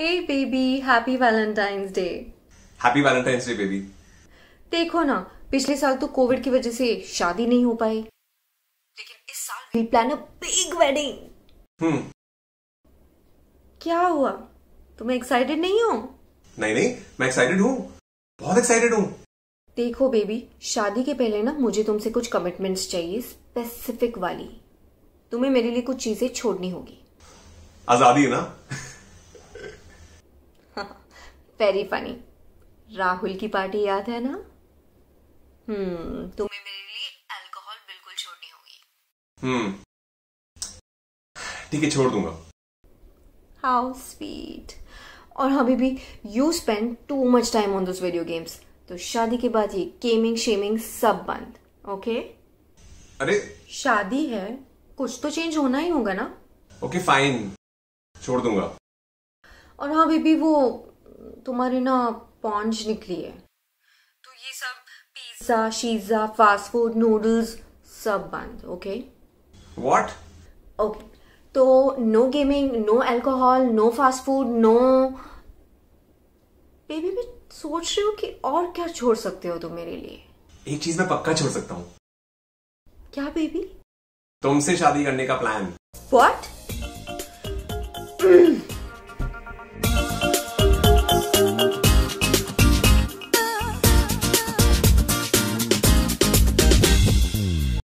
Hey baby, happy Valentine's Day. Happy Valentine's Day baby. देखो ना पिछले साल तो कोविड की वजह से शादी नहीं हो पाई लेकिन इस साल we plan a big wedding hmm क्या हुआ तुम एक्साइटेड नहीं हो नहीं नहीं मैं एक्साइटेड हूँ बहुत एक्साइटेड हूँ देखो बेबी शादी के पहले ना मुझे तुमसे कुछ कमिटमेंट्स चाहिए स्पेसिफिक वाली तुम्हें मेरे लिए कुछ चीजें छोड़नी होगी आजादी है ना वेरी फनी राहुल की पार्टी याद है ना हम्म तुम्हें मेरे लिए अल्कोहल बिल्कुल छोड़नी होगी हम्म ठीक है छोड़ दूंगा हाउ स्वीट और अभी भी you spend too much time on this video games तो शादी के बाद ये गेमिंग शेमिंग सब बंद ओके okay? अरे शादी है कुछ तो चेंज होना ही होगा ना ओके okay, फाइन छोड़ दूंगा और हाँ बेबी वो तुम्हारी ना पॉन्ज निकली है तो ये सब पिज्जा शीजा फास्ट फूड नूडल्स सब बंद ओके व्हाट ओके तो no gaming no alcohol no fast food no baby मैं सोच रही हूँ कि और क्या छोड़ सकते हो तुम मेरे लिए एक चीज मैं पक्का छोड़ सकता हूँ क्या बेबी तुमसे शादी करने का प्लान व्हाट